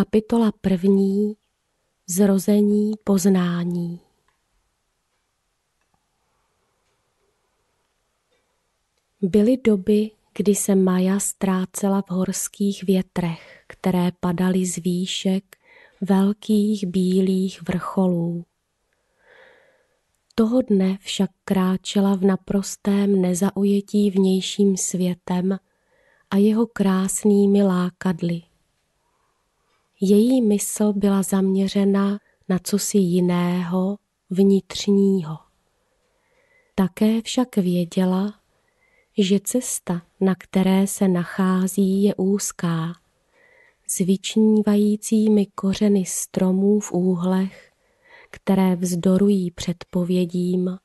Kapitola první Zrození poznání Byly doby, kdy se Maja ztrácela v horských větrech, které padaly z výšek velkých bílých vrcholů. Toho dne však kráčela v naprostém nezaujetí vnějším světem a jeho krásnými lákadly – její mysl byla zaměřena na cosi jiného, vnitřního. Také však věděla, že cesta, na které se nachází, je úzká, s vyčnívajícími kořeny stromů v úhlech, které vzdorují předpovědím,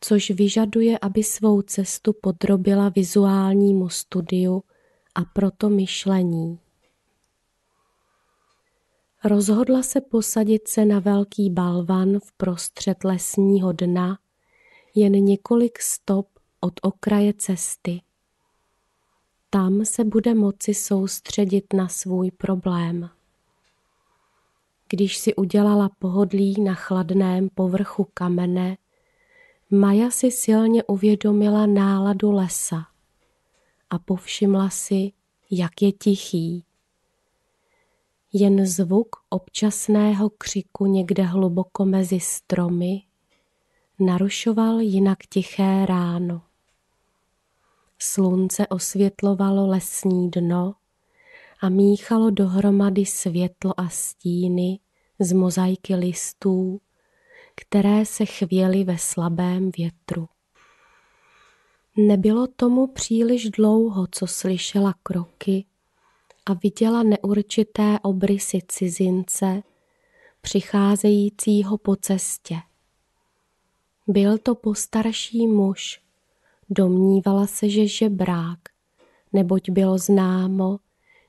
což vyžaduje, aby svou cestu podrobila vizuálnímu studiu a proto myšlení rozhodla se posadit se na velký balvan v prostřed lesního dna, jen několik stop od okraje cesty. Tam se bude moci soustředit na svůj problém. Když si udělala pohodlí na chladném povrchu kamene, Maja si silně uvědomila náladu lesa a povšimla si, jak je tichý jen zvuk občasného křiku někde hluboko mezi stromy narušoval jinak tiché ráno. Slunce osvětlovalo lesní dno a míchalo dohromady světlo a stíny z mozaiky listů, které se chvěly ve slabém větru. Nebylo tomu příliš dlouho, co slyšela kroky, a viděla neurčité obrysy cizince, přicházejícího po cestě. Byl to postarší muž, domnívala se, že žebrák, neboť bylo známo,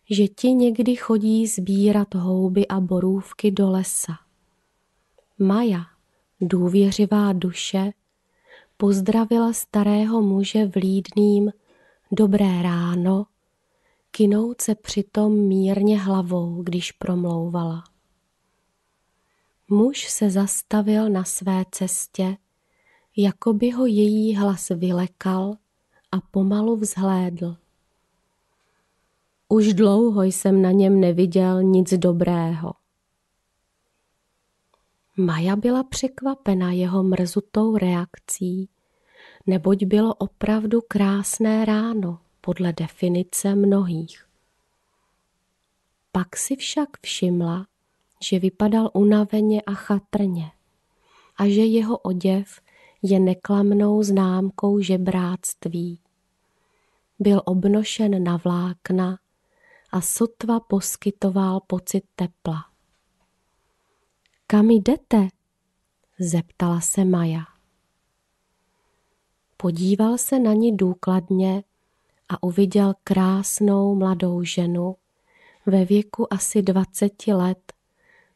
že ti někdy chodí sbírat houby a borůvky do lesa. Maja, důvěřivá duše, pozdravila starého muže vlídným dobré ráno se přitom mírně hlavou, když promlouvala. Muž se zastavil na své cestě, jako by ho její hlas vylekal a pomalu vzhlédl. Už dlouho jsem na něm neviděl nic dobrého. Maja byla překvapena jeho mrzutou reakcí, neboť bylo opravdu krásné ráno podle definice mnohých. Pak si však všimla, že vypadal unaveně a chatrně a že jeho oděv je neklamnou známkou žebráctví. Byl obnošen na vlákna a sotva poskytoval pocit tepla. Kam jdete? zeptala se Maja. Podíval se na ní důkladně a uviděl krásnou mladou ženu ve věku asi 20 let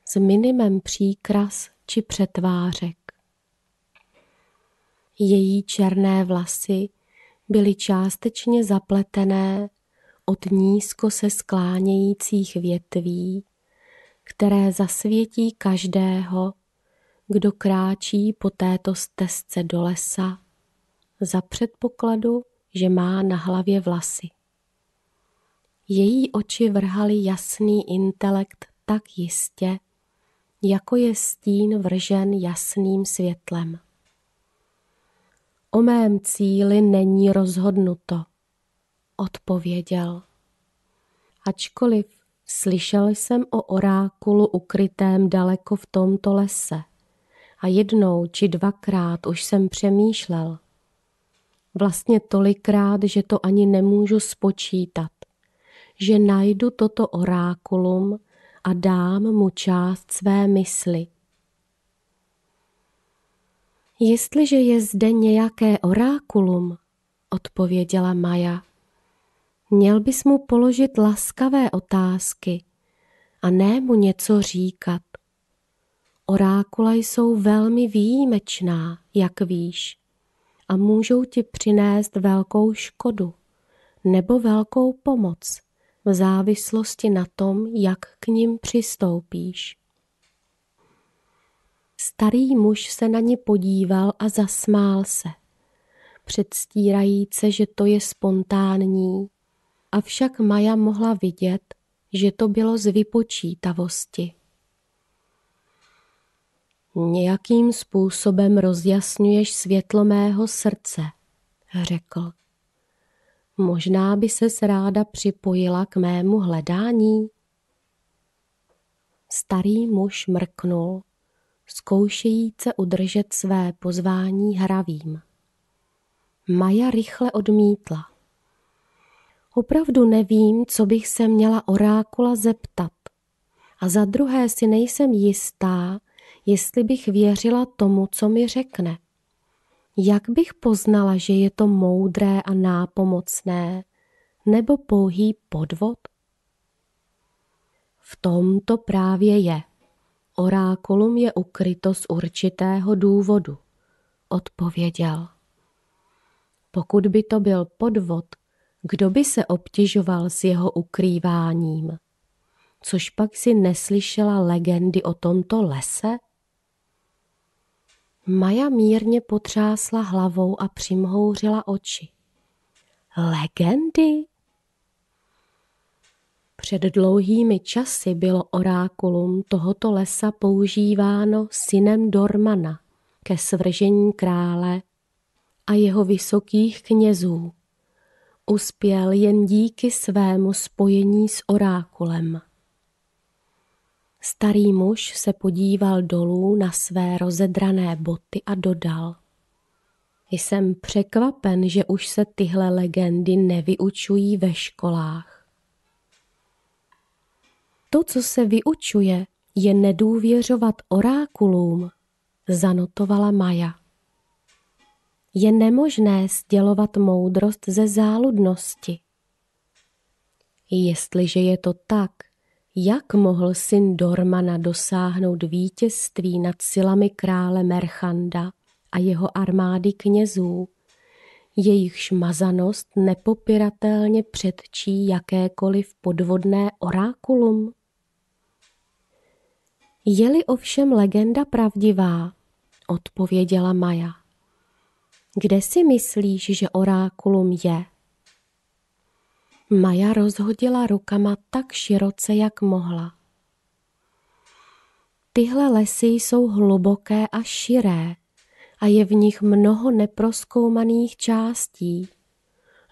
s minimem příkras či přetvářek. Její černé vlasy byly částečně zapletené od nízko se sklánějících větví, které zasvětí každého, kdo kráčí po této stezce do lesa, za předpokladu, že má na hlavě vlasy. Její oči vrhaly jasný intelekt tak jistě, jako je stín vržen jasným světlem. O mém cíli není rozhodnuto, odpověděl. Ačkoliv slyšel jsem o orákulu ukrytém daleko v tomto lese a jednou či dvakrát už jsem přemýšlel – vlastně tolikrát, že to ani nemůžu spočítat, že najdu toto orákulum a dám mu část své mysli. Jestliže je zde nějaké orákulum, odpověděla Maja, měl bys mu položit laskavé otázky a ne mu něco říkat. Orákula jsou velmi výjimečná, jak víš a můžou ti přinést velkou škodu nebo velkou pomoc v závislosti na tom, jak k ním přistoupíš. Starý muž se na ně podíval a zasmál se, předstírajíce, že to je spontánní, avšak Maja mohla vidět, že to bylo z vypočítavosti. Nějakým způsobem rozjasňuješ světlo mého srdce, řekl. Možná by s ráda připojila k mému hledání. Starý muž mrknul, zkoušejíce udržet své pozvání hravým. Maja rychle odmítla. Opravdu nevím, co bych se měla orákula zeptat. A za druhé si nejsem jistá, jestli bych věřila tomu, co mi řekne. Jak bych poznala, že je to moudré a nápomocné, nebo pouhý podvod? V tom to právě je. Orákulum je ukryto z určitého důvodu, odpověděl. Pokud by to byl podvod, kdo by se obtěžoval s jeho ukrýváním? Což pak si neslyšela legendy o tomto lese? Maja mírně potřásla hlavou a přimhouřila oči. Legendy? Před dlouhými časy bylo orákulum tohoto lesa používáno synem Dormana ke svržení krále a jeho vysokých knězů. Uspěl jen díky svému spojení s orákulem. Starý muž se podíval dolů na své rozedrané boty a dodal. Jsem překvapen, že už se tyhle legendy nevyučují ve školách. To, co se vyučuje, je nedůvěřovat orákulům, zanotovala Maja. Je nemožné sdělovat moudrost ze záludnosti. Jestliže je to tak, jak mohl syn Dormana dosáhnout vítězství nad silami krále Merchanda a jeho armády knězů? Jejichž mazanost nepopiratelně předčí jakékoliv podvodné orákulum? Je-li ovšem legenda pravdivá, odpověděla Maja. Kde si myslíš, že orákulum je? Maja rozhodila rukama tak široce, jak mohla. Tyhle lesy jsou hluboké a širé a je v nich mnoho neproskoumaných částí.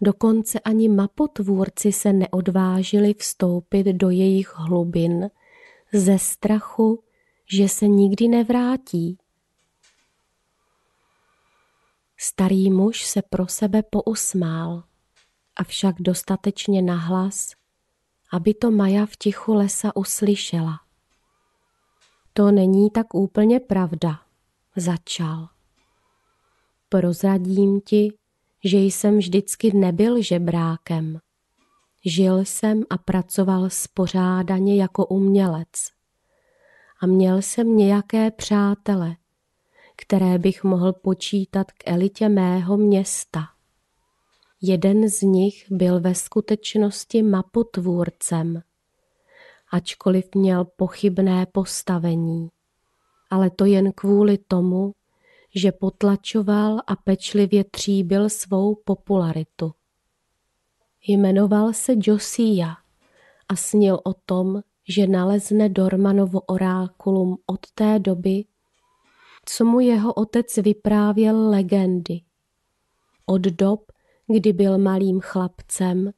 Dokonce ani mapotvůrci se neodvážili vstoupit do jejich hlubin ze strachu, že se nikdy nevrátí. Starý muž se pro sebe pousmál avšak dostatečně nahlas, aby to Maja v tichu lesa uslyšela. To není tak úplně pravda, začal. Prozradím ti, že jsem vždycky nebyl žebrákem. Žil jsem a pracoval spořádaně jako umělec. A měl jsem nějaké přátele, které bych mohl počítat k elitě mého města. Jeden z nich byl ve skutečnosti mapotvůrcem, ačkoliv měl pochybné postavení. Ale to jen kvůli tomu, že potlačoval a pečlivě tříbil svou popularitu. Jmenoval se Josia a snil o tom, že nalezne Dormanovo orákulum od té doby, co mu jeho otec vyprávěl legendy. Od dob, kdy byl malým chlapcem,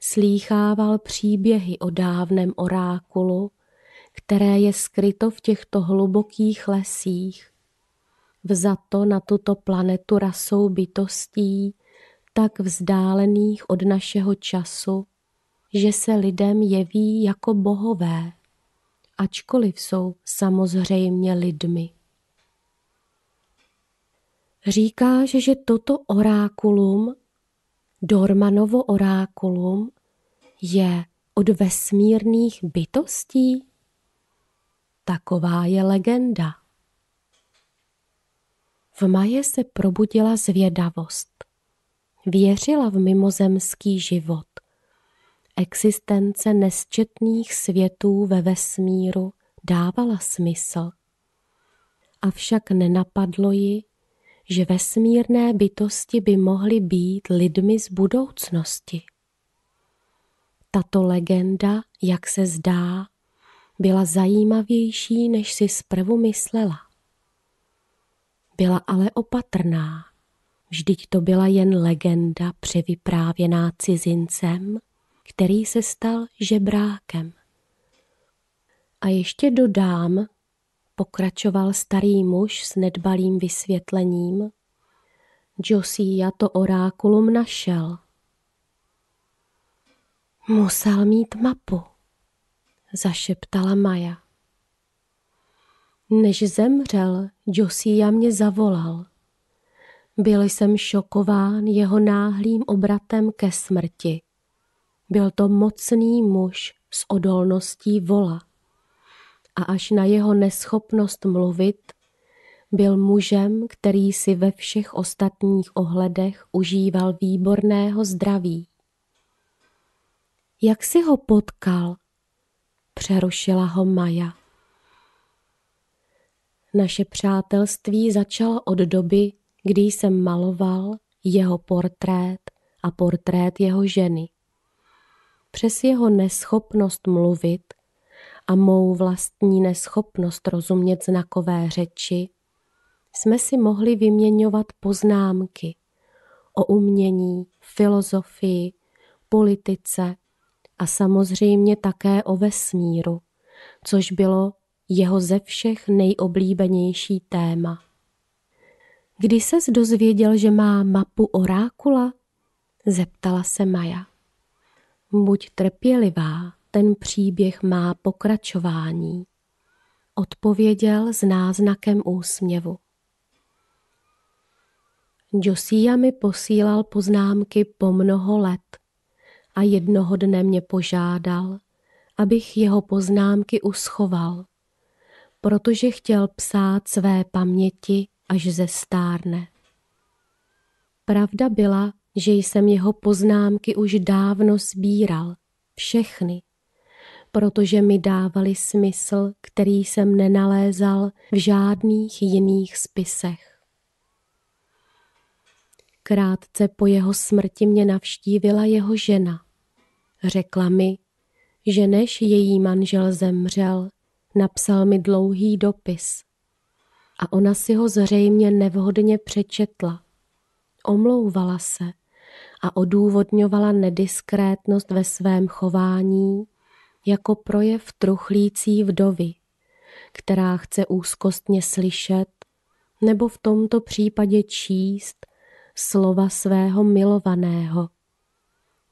slýchával příběhy o dávném orákulu, které je skryto v těchto hlubokých lesích. Vzato na tuto planetu rasou bytostí, tak vzdálených od našeho času, že se lidem jeví jako bohové, ačkoliv jsou samozřejmě lidmi. Říkáš, že toto orákulum Dormanovo orákulum je od vesmírných bytostí? Taková je legenda. V Maje se probudila zvědavost. Věřila v mimozemský život, existence nesčetných světů ve vesmíru dávala smysl. Avšak nenapadlo ji, že vesmírné bytosti by mohly být lidmi z budoucnosti. Tato legenda, jak se zdá, byla zajímavější, než si zprvu myslela. Byla ale opatrná, vždyť to byla jen legenda převyprávěná cizincem, který se stal žebrákem. A ještě dodám, pokračoval starý muž s nedbalým vysvětlením. Josia to orákulum našel. Musel mít mapu, zašeptala Maja. Než zemřel, Josia mě zavolal. Byl jsem šokován jeho náhlým obratem ke smrti. Byl to mocný muž s odolností vola a až na jeho neschopnost mluvit byl mužem, který si ve všech ostatních ohledech užíval výborného zdraví. Jak si ho potkal? Přerušila ho Maja. Naše přátelství začalo od doby, kdy jsem maloval jeho portrét a portrét jeho ženy. Přes jeho neschopnost mluvit a mou vlastní neschopnost rozumět znakové řeči, jsme si mohli vyměňovat poznámky o umění, filozofii, politice a samozřejmě také o vesmíru, což bylo jeho ze všech nejoblíbenější téma. Kdy se dozvěděl, že má mapu orákula? Zeptala se Maja. Buď trpělivá, ten příběh má pokračování. Odpověděl s náznakem úsměvu. Josia mi posílal poznámky po mnoho let a jednoho dne mě požádal, abych jeho poznámky uschoval, protože chtěl psát své paměti, až ze stárne. Pravda byla, že jsem jeho poznámky už dávno sbíral, všechny, protože mi dávali smysl, který jsem nenalézal v žádných jiných spisech. Krátce po jeho smrti mě navštívila jeho žena. Řekla mi, že než její manžel zemřel, napsal mi dlouhý dopis. A ona si ho zřejmě nevhodně přečetla. Omlouvala se a odůvodňovala nediskrétnost ve svém chování jako projev truchlící vdovy, která chce úzkostně slyšet nebo v tomto případě číst slova svého milovaného,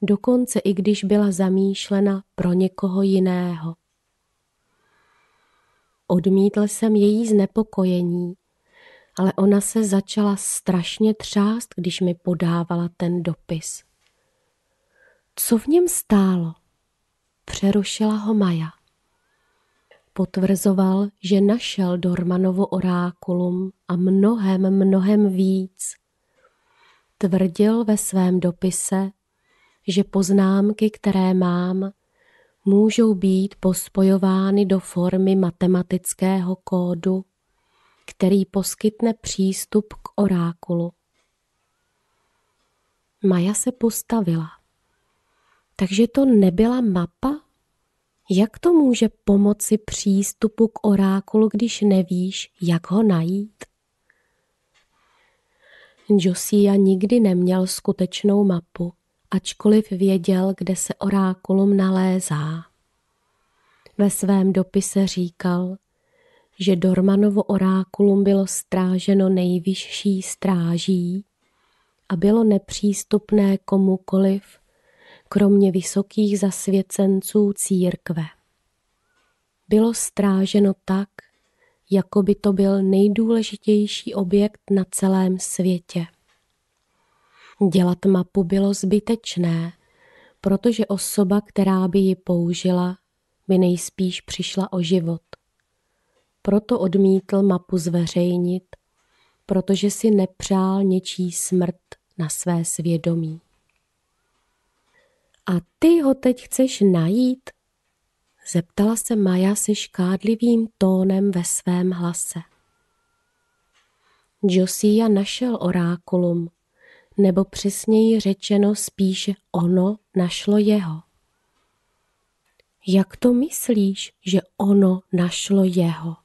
dokonce i když byla zamýšlena pro někoho jiného. Odmítl jsem její znepokojení, ale ona se začala strašně třást, když mi podávala ten dopis. Co v něm stálo? přerušila ho Maja. Potvrzoval, že našel Dormanovo orákulum a mnohem, mnohem víc. Tvrdil ve svém dopise, že poznámky, které mám, můžou být pospojovány do formy matematického kódu, který poskytne přístup k orákulu. Maja se postavila. Takže to nebyla mapa? Jak to může pomoci přístupu k orákulu, když nevíš, jak ho najít? Josia nikdy neměl skutečnou mapu, ačkoliv věděl, kde se orákulum nalézá. Ve svém dopise říkal, že Dormanovo orákulum bylo stráženo nejvyšší stráží a bylo nepřístupné komukoliv, kromě vysokých zasvěcenců církve. Bylo stráženo tak, jako by to byl nejdůležitější objekt na celém světě. Dělat mapu bylo zbytečné, protože osoba, která by ji použila, by nejspíš přišla o život. Proto odmítl mapu zveřejnit, protože si nepřál něčí smrt na své svědomí. A ty ho teď chceš najít? Zeptala se Maja se škádlivým tónem ve svém hlase. Josia našel orákulum, nebo přesněji řečeno spíše ono našlo jeho. Jak to myslíš, že ono našlo jeho?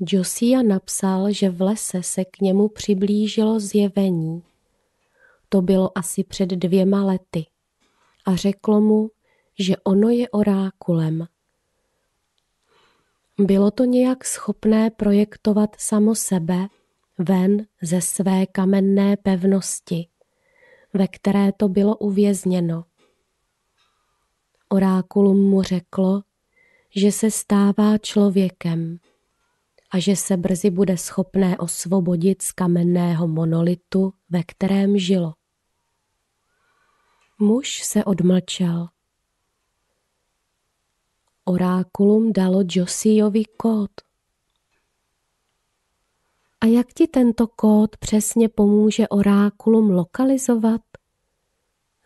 Josia napsal, že v lese se k němu přiblížilo zjevení. To bylo asi před dvěma lety. A řeklo mu, že ono je orákulem. Bylo to nějak schopné projektovat samo sebe ven ze své kamenné pevnosti, ve které to bylo uvězněno. Orákulum mu řeklo, že se stává člověkem a že se brzy bude schopné osvobodit z kamenného monolitu, ve kterém žilo. Muž se odmlčel. Orákulum dalo Josiovi kód. A jak ti tento kód přesně pomůže orákulum lokalizovat?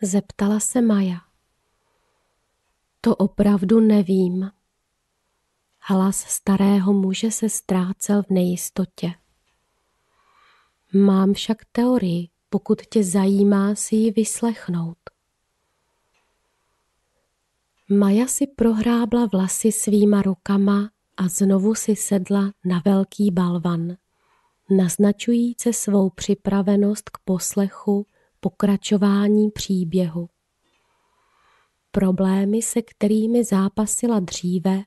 Zeptala se Maja. To opravdu nevím. Hlas starého muže se ztrácel v nejistotě. Mám však teorii, pokud tě zajímá si ji vyslechnout. Maja si prohrábla vlasy svýma rukama a znovu si sedla na velký balvan, naznačujíce svou připravenost k poslechu pokračování příběhu. Problémy, se kterými zápasila dříve,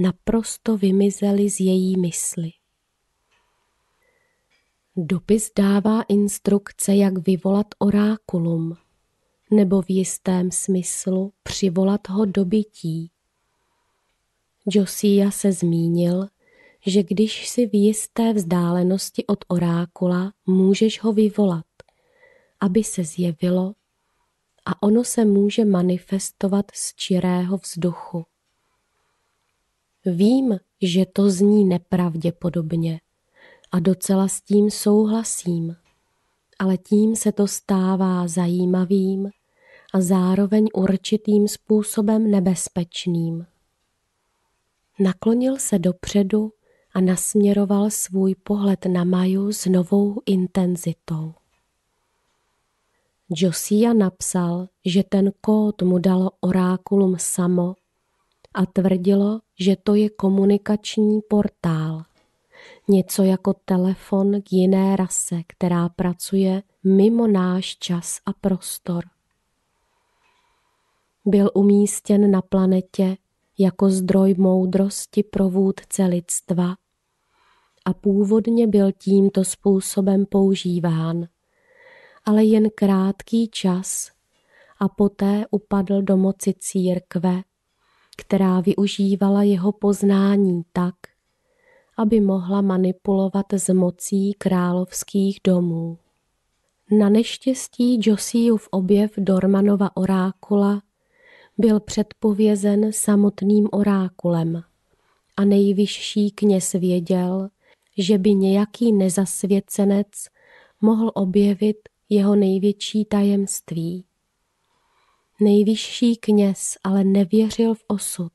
naprosto vymizely z její mysli. Dopis dává instrukce, jak vyvolat orákulum, nebo v jistém smyslu přivolat ho do bytí. Josia se zmínil, že když si v jisté vzdálenosti od orákula, můžeš ho vyvolat, aby se zjevilo a ono se může manifestovat z čirého vzduchu. Vím, že to zní nepravděpodobně a docela s tím souhlasím, ale tím se to stává zajímavým a zároveň určitým způsobem nebezpečným. Naklonil se dopředu a nasměroval svůj pohled na Maju s novou intenzitou. Josia napsal, že ten kód mu dalo orákulum samo a tvrdilo, že to je komunikační portál. Něco jako telefon k jiné rase, která pracuje mimo náš čas a prostor. Byl umístěn na planetě jako zdroj moudrosti pro vůdce lidstva a původně byl tímto způsobem používán, ale jen krátký čas a poté upadl do moci církve která využívala jeho poznání tak, aby mohla manipulovat s mocí královských domů. Na neštěstí Josiův objev Dormanova orákula byl předpovězen samotným orákulem a nejvyšší kněz věděl, že by nějaký nezasvěcenec mohl objevit jeho největší tajemství. Nejvyšší kněz ale nevěřil v osud.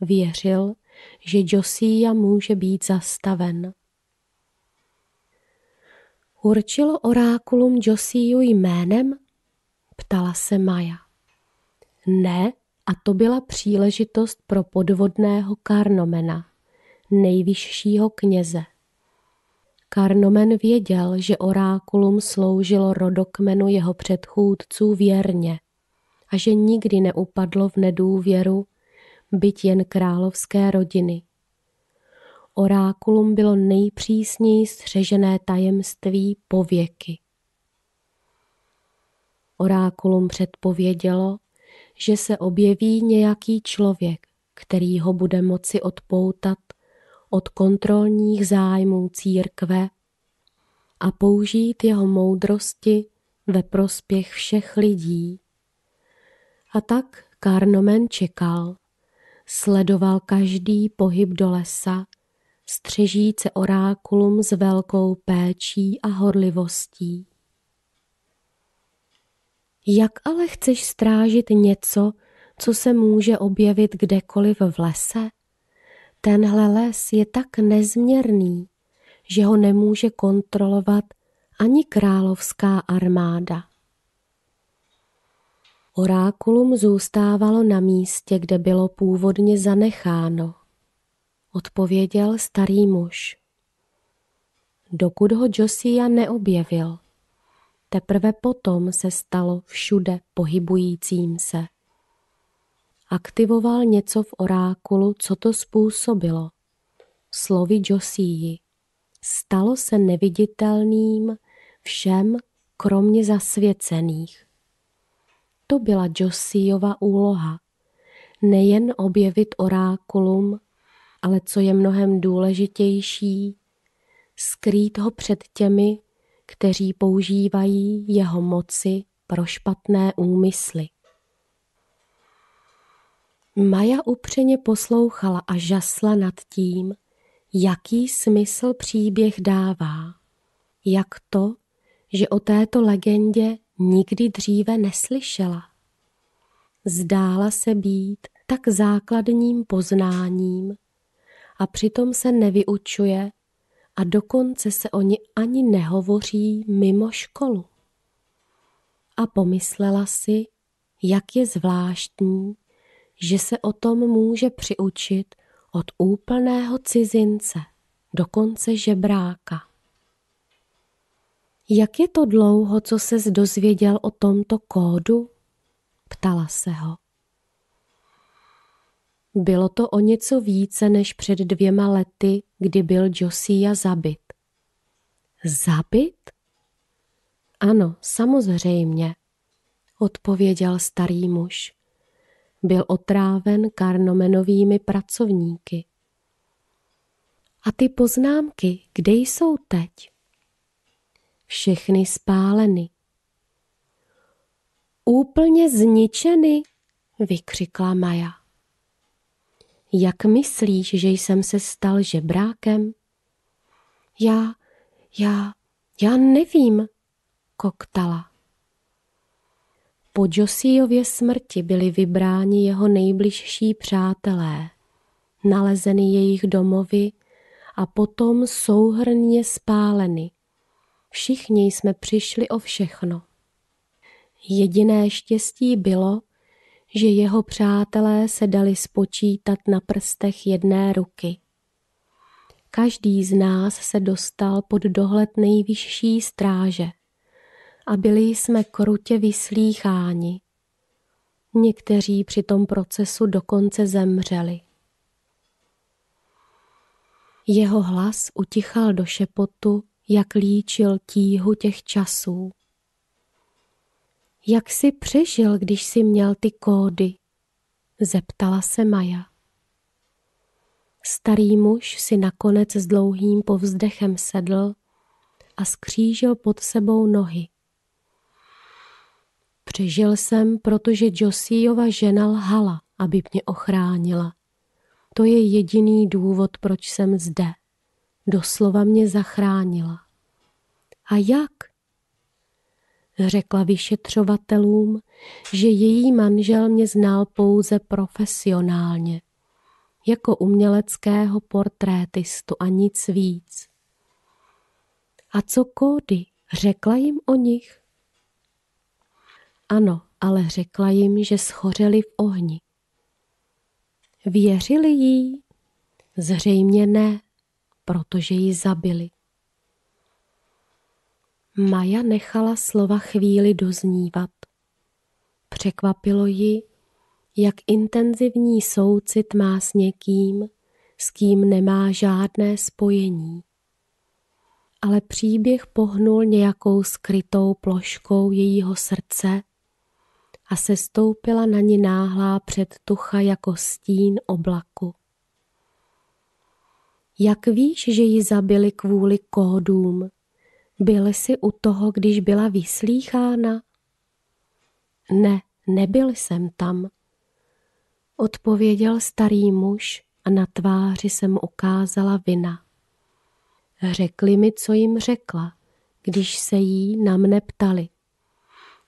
Věřil, že Josíja může být zastaven. Určilo orákulum Josiu jménem? Ptala se Maja. Ne, a to byla příležitost pro podvodného Karnomena, nejvyššího kněze. Karnomen věděl, že orákulum sloužilo rodokmenu jeho předchůdců věrně – a že nikdy neupadlo v nedůvěru, byť jen královské rodiny. Orákulum bylo nejpřísněji střežené tajemství pověky. Orákulum předpovědělo, že se objeví nějaký člověk, který ho bude moci odpoutat od kontrolních zájmů církve a použít jeho moudrosti ve prospěch všech lidí, a tak Karnomen čekal. Sledoval každý pohyb do lesa, střežíce orákulum s velkou péčí a horlivostí. Jak ale chceš strážit něco, co se může objevit kdekoliv v lese? Tenhle les je tak nezměrný, že ho nemůže kontrolovat ani královská armáda. Orákulum zůstávalo na místě, kde bylo původně zanecháno, odpověděl starý muž. Dokud ho Josia neobjevil, teprve potom se stalo všude pohybujícím se. Aktivoval něco v orákulu, co to způsobilo. Slovy Josii. Stalo se neviditelným všem, kromě zasvěcených. To byla Josiova úloha. Nejen objevit orákulum, ale co je mnohem důležitější, skrýt ho před těmi, kteří používají jeho moci pro špatné úmysly. Maja upřeně poslouchala a žasla nad tím, jaký smysl příběh dává. Jak to, že o této legendě nikdy dříve neslyšela. Zdála se být tak základním poznáním a přitom se nevyučuje a dokonce se o ní ani nehovoří mimo školu. A pomyslela si, jak je zvláštní, že se o tom může přiučit od úplného cizince, dokonce žebráka. Jak je to dlouho, co ses dozvěděl o tomto kódu? Ptala se ho. Bylo to o něco více než před dvěma lety, kdy byl Josia zabit. Zabit? Ano, samozřejmě, odpověděl starý muž. Byl otráven karnomenovými pracovníky. A ty poznámky, kde jsou teď? všechny spáleny. Úplně zničeny, vykřikla Maja. Jak myslíš, že jsem se stal žebrákem? Já, já, já nevím, koktala. Po Josíově smrti byli vybráni jeho nejbližší přátelé, nalezeny jejich domovy a potom souhrnně spáleny – Všichni jsme přišli o všechno. Jediné štěstí bylo, že jeho přátelé se dali spočítat na prstech jedné ruky. Každý z nás se dostal pod dohled nejvyšší stráže a byli jsme krutě vyslýcháni. Někteří při tom procesu dokonce zemřeli. Jeho hlas utichal do šepotu jak líčil tíhu těch časů. Jak si přežil, když si měl ty kódy? Zeptala se Maja. Starý muž si nakonec s dlouhým povzdechem sedl a skřížil pod sebou nohy. Přežil jsem, protože Josíjova žena lhala, aby mě ochránila. To je jediný důvod, proč jsem zde. Doslova mě zachránila. A jak? Řekla vyšetřovatelům, že její manžel mě znal pouze profesionálně, jako uměleckého portrétistu a nic víc. A co kódy? Řekla jim o nich? Ano, ale řekla jim, že schořeli v ohni. Věřili jí? Zřejmě ne protože ji zabili. Maja nechala slova chvíli doznívat. Překvapilo ji, jak intenzivní soucit má s někým, s kým nemá žádné spojení. Ale příběh pohnul nějakou skrytou ploškou jejího srdce a sestoupila na ní náhlá předtucha jako stín oblaku. Jak víš, že ji zabili kvůli kódům? Byl jsi u toho, když byla vyslýchána? Ne, nebyl jsem tam. Odpověděl starý muž a na tváři jsem ukázala vina. Řekli mi, co jim řekla, když se jí na mne ptali.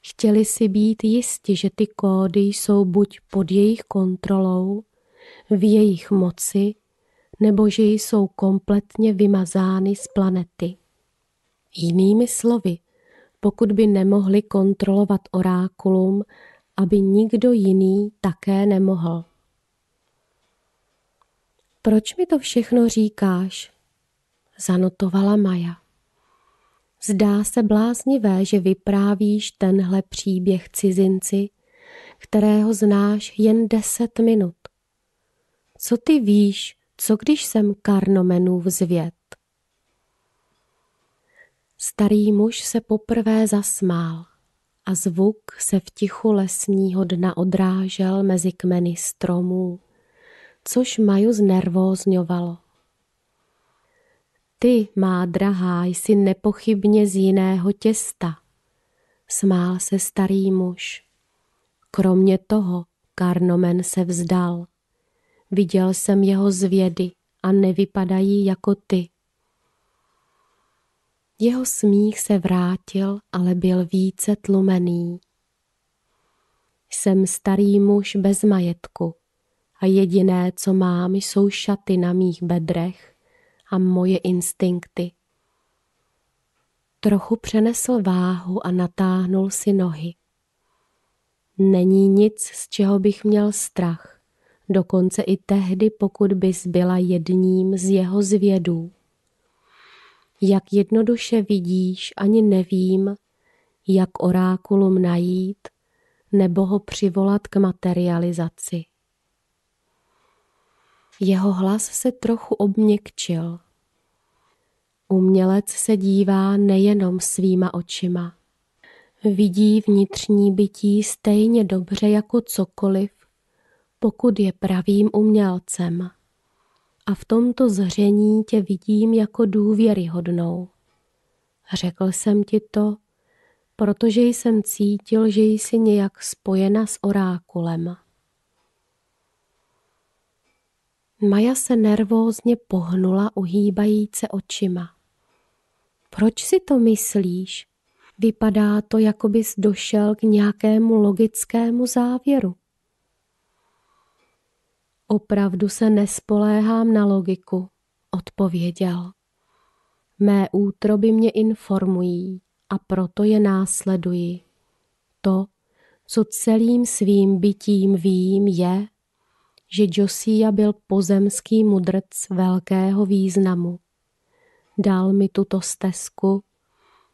Chtěli si být jisti, že ty kódy jsou buď pod jejich kontrolou, v jejich moci, nebo že jsou kompletně vymazány z planety. Jinými slovy, pokud by nemohli kontrolovat orákulum, aby nikdo jiný také nemohl. Proč mi to všechno říkáš? Zanotovala Maja. Zdá se bláznivé, že vyprávíš tenhle příběh cizinci, kterého znáš jen deset minut. Co ty víš co když jsem Karnomenův zvěd? Starý muž se poprvé zasmál a zvuk se v tichu lesního dna odrážel mezi kmeny stromů, což Maju znervózňovalo. Ty, má drahá, jsi nepochybně z jiného těsta, smál se starý muž. Kromě toho Karnomen se vzdal – Viděl jsem jeho zvědy a nevypadají jako ty. Jeho smích se vrátil, ale byl více tlumený. Jsem starý muž bez majetku a jediné, co mám, jsou šaty na mých bedrech a moje instinkty. Trochu přenesl váhu a natáhnul si nohy. Není nic, z čeho bych měl strach dokonce i tehdy, pokud bys byla jedním z jeho zvědů. Jak jednoduše vidíš, ani nevím, jak orákulum najít nebo ho přivolat k materializaci. Jeho hlas se trochu obměkčil. Umělec se dívá nejenom svýma očima. Vidí vnitřní bytí stejně dobře jako cokoliv, pokud je pravým umělcem. A v tomto zření tě vidím jako důvěryhodnou. Řekl jsem ti to, protože jsem cítil, že jsi nějak spojena s orákulem. Maja se nervózně pohnula uhýbajíce očima. Proč si to myslíš? Vypadá to, jako bys došel k nějakému logickému závěru. Opravdu se nespoléhám na logiku, odpověděl. Mé útroby mě informují a proto je následuji. To, co celým svým bytím vím, je, že Josia byl pozemský mudrc velkého významu. Dal mi tuto stezku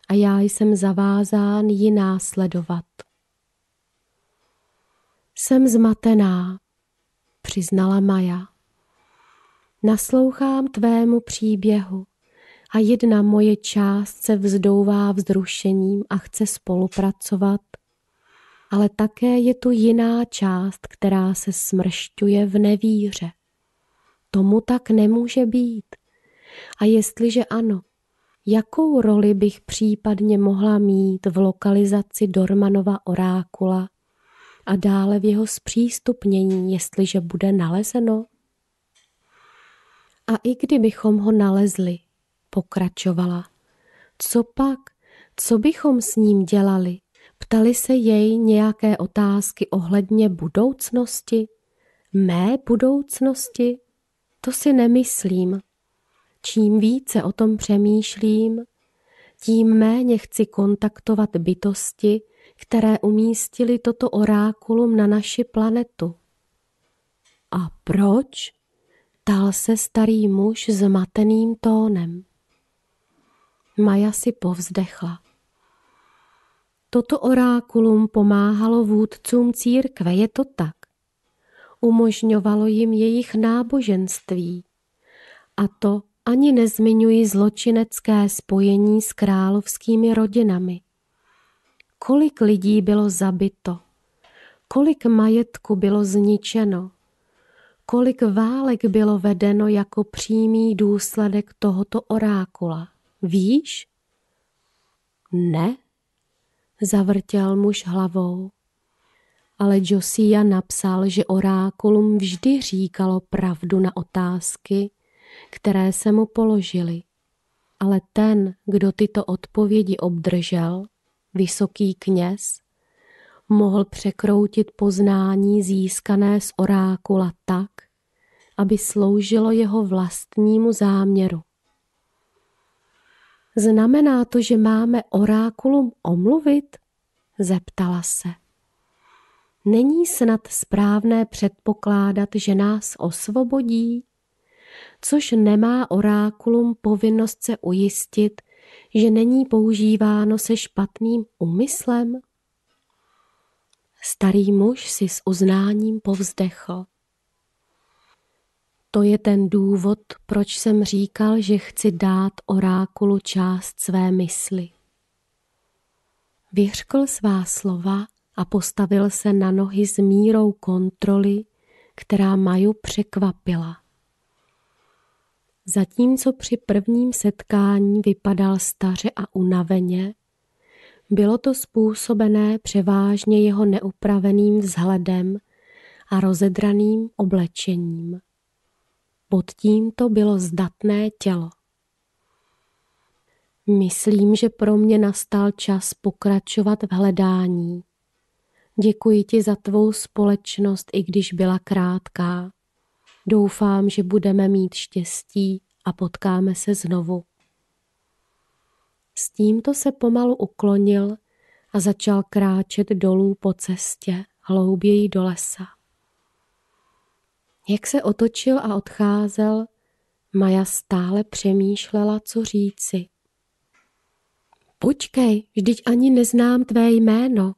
a já jsem zavázán ji následovat. Jsem zmatená, přiznala Maja. Naslouchám tvému příběhu a jedna moje část se vzdouvá vzrušením a chce spolupracovat, ale také je tu jiná část, která se smršťuje v nevíře. Tomu tak nemůže být. A jestliže ano, jakou roli bych případně mohla mít v lokalizaci Dormanova orákula a dále v jeho zpřístupnění, jestliže bude nalezeno? A i kdybychom ho nalezli, pokračovala, co pak? Co bychom s ním dělali? Ptali se jej nějaké otázky ohledně budoucnosti? Mé budoucnosti? To si nemyslím. Čím více o tom přemýšlím, tím méně chci kontaktovat bytosti, které umístili toto orákulum na naši planetu. A proč? ptal se starý muž s mateným tónem. Maja si povzdechla. Toto orákulum pomáhalo vůdcům církve, je to tak. Umožňovalo jim jejich náboženství. A to ani nezmiňuji zločinecké spojení s královskými rodinami. Kolik lidí bylo zabito? Kolik majetku bylo zničeno? Kolik válek bylo vedeno jako přímý důsledek tohoto orákula? Víš? Ne, zavrtěl muž hlavou. Ale Josia napsal, že orákulum vždy říkalo pravdu na otázky, které se mu položili. Ale ten, kdo tyto odpovědi obdržel, vysoký kněz, mohl překroutit poznání získané z orákula tak, aby sloužilo jeho vlastnímu záměru. Znamená to, že máme orákulum omluvit? Zeptala se. Není snad správné předpokládat, že nás osvobodí? Což nemá orákulum povinnost se ujistit, že není používáno se špatným úmyslem? Starý muž si s uznáním povzdechl. To je ten důvod, proč jsem říkal, že chci dát orákulu část své mysli. Vyřkl svá slova a postavil se na nohy s mírou kontroly, která Maju překvapila. Zatímco při prvním setkání vypadal staře a unaveně, bylo to způsobené převážně jeho neupraveným vzhledem a rozedraným oblečením. Pod tímto bylo zdatné tělo. Myslím, že pro mě nastal čas pokračovat v hledání. Děkuji ti za tvou společnost, i když byla krátká. Doufám, že budeme mít štěstí a potkáme se znovu. S tímto se pomalu uklonil a začal kráčet dolů po cestě, hlouběji do lesa. Jak se otočil a odcházel, Maja stále přemýšlela, co říci. Počkej, vždyť ani neznám tvé jméno,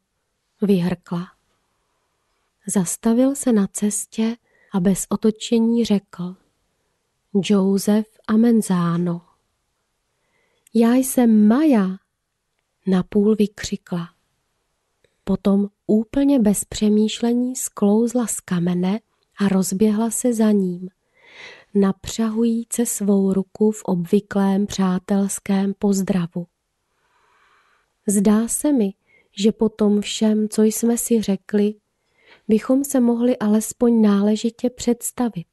vyhrkla. Zastavil se na cestě a bez otočení řekl Joseph a Menzano. Já jsem Maja, napůl vykřikla. Potom úplně bez přemýšlení sklouzla z kamene a rozběhla se za ním, napřahujíce svou ruku v obvyklém přátelském pozdravu. Zdá se mi, že po tom všem, co jsme si řekli, bychom se mohli alespoň náležitě představit.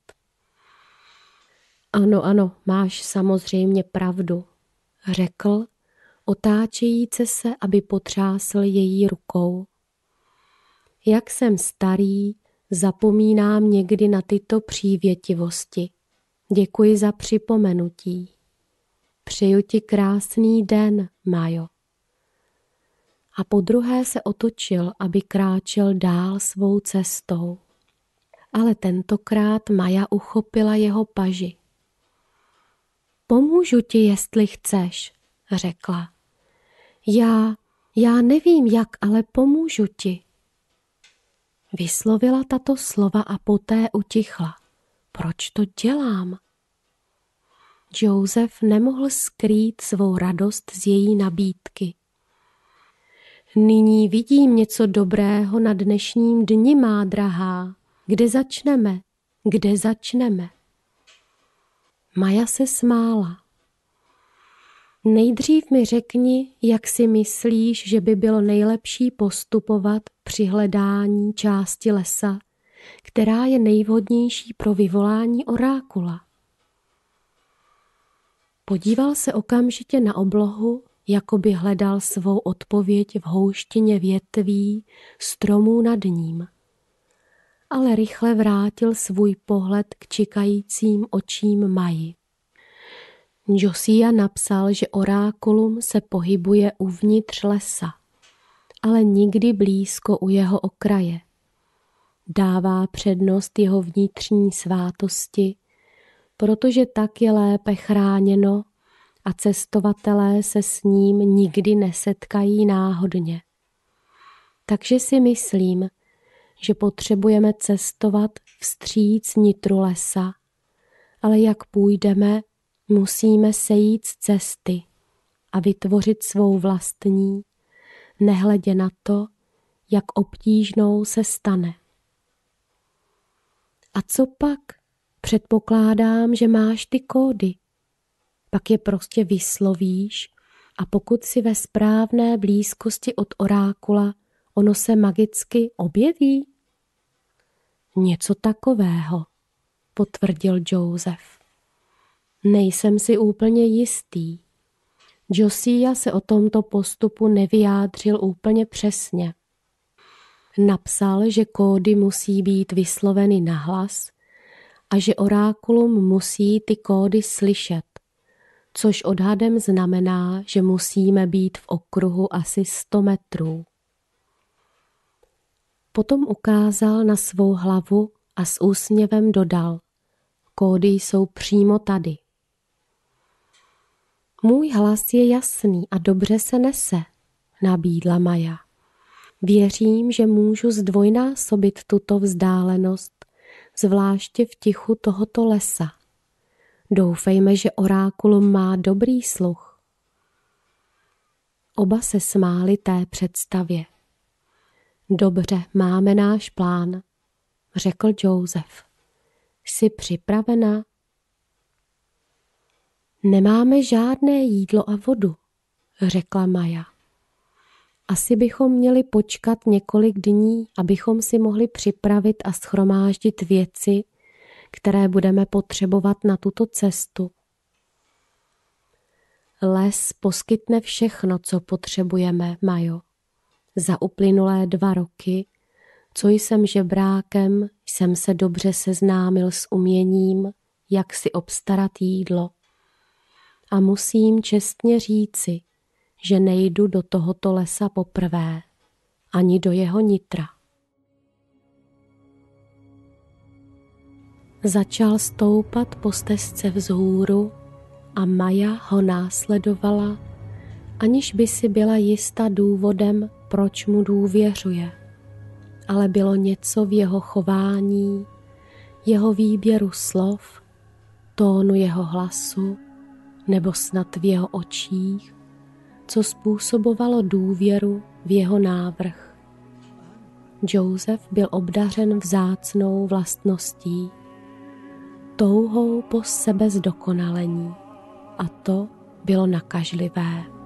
Ano, ano, máš samozřejmě pravdu, řekl, otáčejíce se, aby potřásl její rukou. Jak jsem starý, zapomínám někdy na tyto přívětivosti. Děkuji za připomenutí. Přeju ti krásný den, Majo a po druhé se otočil, aby kráčel dál svou cestou. Ale tentokrát Maja uchopila jeho paži. Pomůžu ti, jestli chceš, řekla. Já, já nevím jak, ale pomůžu ti. Vyslovila tato slova a poté utichla. Proč to dělám? Joseph nemohl skrýt svou radost z její nabídky. Nyní vidím něco dobrého na dnešním dni, má drahá. Kde začneme? Kde začneme? Maja se smála. Nejdřív mi řekni, jak si myslíš, že by bylo nejlepší postupovat při hledání části lesa, která je nejvhodnější pro vyvolání orákula. Podíval se okamžitě na oblohu jako by hledal svou odpověď v houštině větví stromů nad ním. Ale rychle vrátil svůj pohled k čekajícím očím Maji. Josia napsal, že orákulum se pohybuje uvnitř lesa, ale nikdy blízko u jeho okraje. Dává přednost jeho vnitřní svátosti, protože tak je lépe chráněno a cestovatelé se s ním nikdy nesetkají náhodně. Takže si myslím, že potřebujeme cestovat vstříc nitru lesa, ale jak půjdeme, musíme sejít z cesty a vytvořit svou vlastní, nehledě na to, jak obtížnou se stane. A co pak? Předpokládám, že máš ty kódy, pak je prostě vyslovíš a pokud si ve správné blízkosti od orákula, ono se magicky objeví. Něco takového, potvrdil Joseph. Nejsem si úplně jistý. Josia se o tomto postupu nevyjádřil úplně přesně. Napsal, že kódy musí být vysloveny nahlas a že orákulum musí ty kódy slyšet což odhadem znamená, že musíme být v okruhu asi 100 metrů. Potom ukázal na svou hlavu a s úsměvem dodal, kódy jsou přímo tady. Můj hlas je jasný a dobře se nese, nabídla Maja. Věřím, že můžu zdvojnásobit tuto vzdálenost, zvláště v tichu tohoto lesa. Doufejme, že orákul má dobrý sluch. Oba se smáli té představě. Dobře, máme náš plán, řekl Joseph. Jsi připravena? Nemáme žádné jídlo a vodu, řekla Maja. Asi bychom měli počkat několik dní, abychom si mohli připravit a schromáždit věci, které budeme potřebovat na tuto cestu. Les poskytne všechno, co potřebujeme, Majo. Za uplynulé dva roky, co jsem žebrákem, jsem se dobře seznámil s uměním, jak si obstarat jídlo. A musím čestně říci, že nejdu do tohoto lesa poprvé, ani do jeho nitra. Začal stoupat po stezce vzhůru a Maja ho následovala, aniž by si byla jista důvodem, proč mu důvěřuje. Ale bylo něco v jeho chování, jeho výběru slov, tónu jeho hlasu nebo snad v jeho očích, co způsobovalo důvěru v jeho návrh. Joseph byl obdařen vzácnou vlastností, touhou po sebezdokonalení a to bylo nakažlivé.